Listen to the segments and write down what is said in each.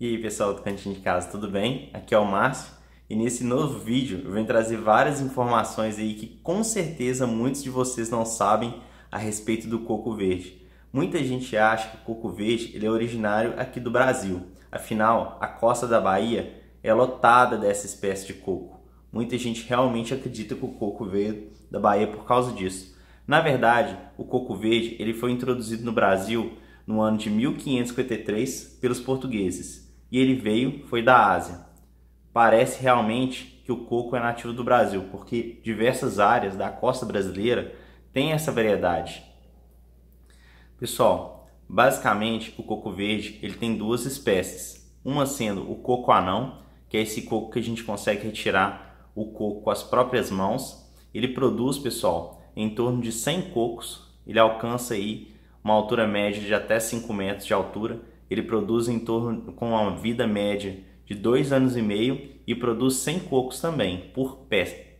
E aí pessoal do Cantinho de Casa, tudo bem? Aqui é o Márcio e nesse novo vídeo eu venho trazer várias informações aí que com certeza muitos de vocês não sabem a respeito do coco verde. Muita gente acha que o coco verde ele é originário aqui do Brasil, afinal a costa da Bahia é lotada dessa espécie de coco. Muita gente realmente acredita que o coco veio da Bahia por causa disso. Na verdade, o coco verde ele foi introduzido no Brasil no ano de 1553 pelos portugueses e ele veio foi da Ásia. Parece realmente que o coco é nativo do Brasil, porque diversas áreas da costa brasileira têm essa variedade. Pessoal, basicamente o coco verde ele tem duas espécies, uma sendo o coco anão, que é esse coco que a gente consegue retirar o coco com as próprias mãos. Ele produz, pessoal, em torno de 100 cocos, ele alcança aí uma altura média de até 5 metros de altura ele produz em torno com uma vida média de dois anos e meio e produz 100 cocos também por pé.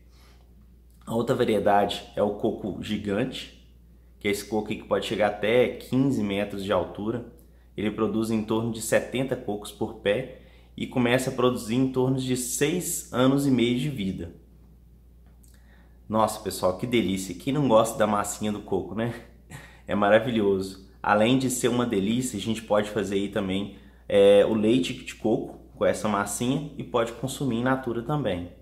A outra variedade é o coco gigante, que é esse coco que pode chegar até 15 metros de altura. Ele produz em torno de 70 cocos por pé e começa a produzir em torno de 6 anos e meio de vida. Nossa, pessoal, que delícia! Quem não gosta da massinha do coco, né? É maravilhoso. Além de ser uma delícia, a gente pode fazer aí também é, o leite de coco com essa massinha e pode consumir in natura também.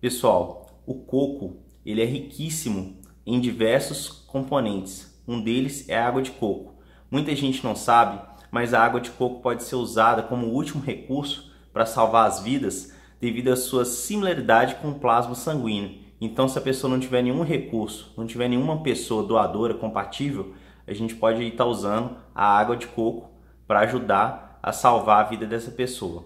Pessoal, o coco ele é riquíssimo em diversos componentes. Um deles é a água de coco. Muita gente não sabe, mas a água de coco pode ser usada como último recurso para salvar as vidas devido à sua similaridade com o plasma sanguíneo então, se a pessoa não tiver nenhum recurso, não tiver nenhuma pessoa doadora compatível, a gente pode estar tá usando a água de coco para ajudar a salvar a vida dessa pessoa.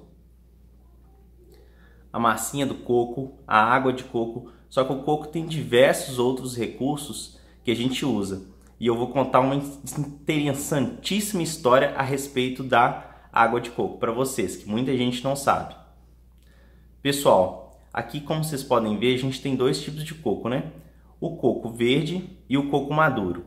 A massinha do coco, a água de coco, só que o coco tem diversos outros recursos que a gente usa. E eu vou contar uma interessantíssima história a respeito da água de coco para vocês, que muita gente não sabe. Pessoal, Aqui, como vocês podem ver, a gente tem dois tipos de coco, né? O coco verde e o coco maduro.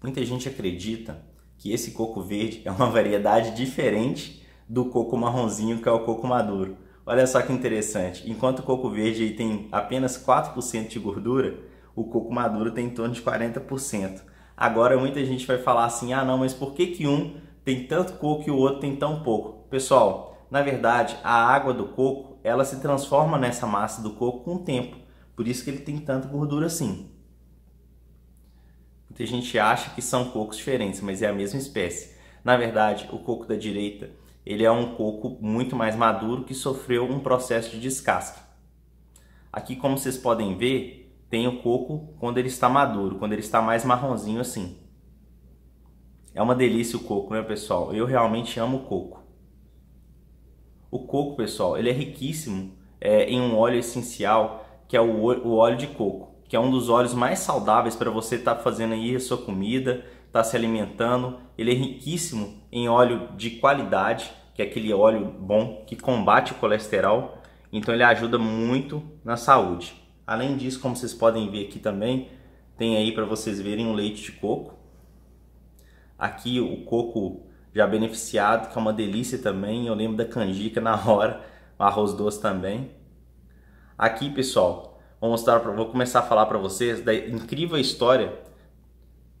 Muita gente acredita que esse coco verde é uma variedade diferente do coco marronzinho, que é o coco maduro. Olha só que interessante. Enquanto o coco verde tem apenas 4% de gordura, o coco maduro tem em torno de 40%. Agora muita gente vai falar assim: "Ah, não, mas por que que um tem tanto coco e o outro tem tão pouco?". Pessoal, na verdade, a água do coco, ela se transforma nessa massa do coco com o tempo. Por isso que ele tem tanta gordura assim. Muita gente acha que são cocos diferentes, mas é a mesma espécie. Na verdade, o coco da direita, ele é um coco muito mais maduro que sofreu um processo de descasque. Aqui, como vocês podem ver, tem o coco quando ele está maduro, quando ele está mais marronzinho assim. É uma delícia o coco, né, pessoal? Eu realmente amo o coco. O coco, pessoal, ele é riquíssimo é, em um óleo essencial que é o, o, óleo de coco, que é um dos óleos mais saudáveis para você estar tá fazendo aí a sua comida, estar tá se alimentando. Ele é riquíssimo em óleo de qualidade, que é aquele óleo bom que combate o colesterol. Então ele ajuda muito na saúde. Além disso, como vocês podem ver aqui também, tem aí para vocês verem o leite de coco. Aqui o coco já beneficiado, que é uma delícia também. Eu lembro da canjica na hora, o arroz doce também. Aqui, pessoal, vou mostrar, vou começar a falar para vocês da incrível história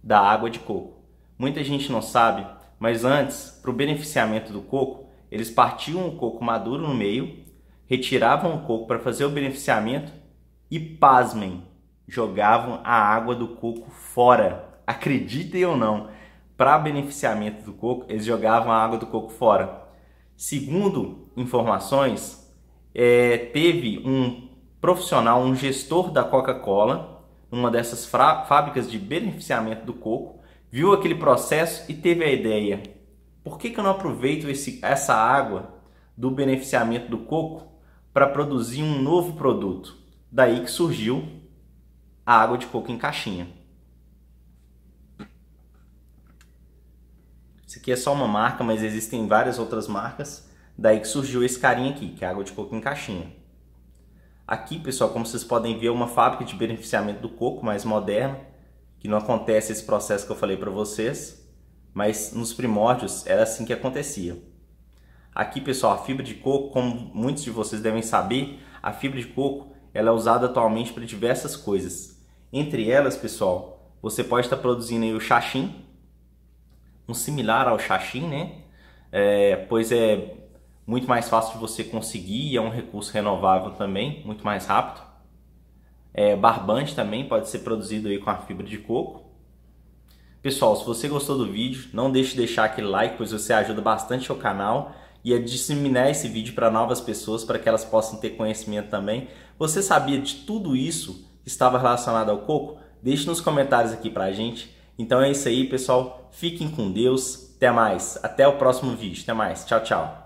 da água de coco. Muita gente não sabe, mas antes, para o beneficiamento do coco, eles partiam o coco maduro no meio, retiravam o coco para fazer o beneficiamento e, pasmem, jogavam a água do coco fora. Acreditem ou não, para beneficiamento do coco, eles jogavam a água do coco fora. Segundo informações, é, teve um profissional, um gestor da Coca-Cola, uma dessas fábricas de beneficiamento do coco, viu aquele processo e teve a ideia: por que, que eu não aproveito esse, essa água do beneficiamento do coco para produzir um novo produto? Daí que surgiu a água de coco em caixinha. Isso aqui é só uma marca, mas existem várias outras marcas. Daí que surgiu esse carinha aqui, que é água de coco em caixinha. Aqui, pessoal, como vocês podem ver, é uma fábrica de beneficiamento do coco mais moderna, que não acontece esse processo que eu falei para vocês, mas nos primórdios era assim que acontecia. Aqui, pessoal, a fibra de coco, como muitos de vocês devem saber, a fibra de coco ela é usada atualmente para diversas coisas. Entre elas, pessoal, você pode estar tá produzindo o chaxim um similar ao Xaxim, né? É, pois é muito mais fácil de você conseguir, é um recurso renovável também, muito mais rápido. É, barbante também pode ser produzido aí com a fibra de coco. Pessoal, se você gostou do vídeo, não deixe de deixar aquele like, pois você ajuda bastante o canal e a é disseminar esse vídeo para novas pessoas, para que elas possam ter conhecimento também. Você sabia de tudo isso que estava relacionado ao coco? Deixe nos comentários aqui para a gente. Então é isso aí, pessoal. Fiquem com Deus. Até mais. Até o próximo vídeo. Até mais. Tchau, tchau.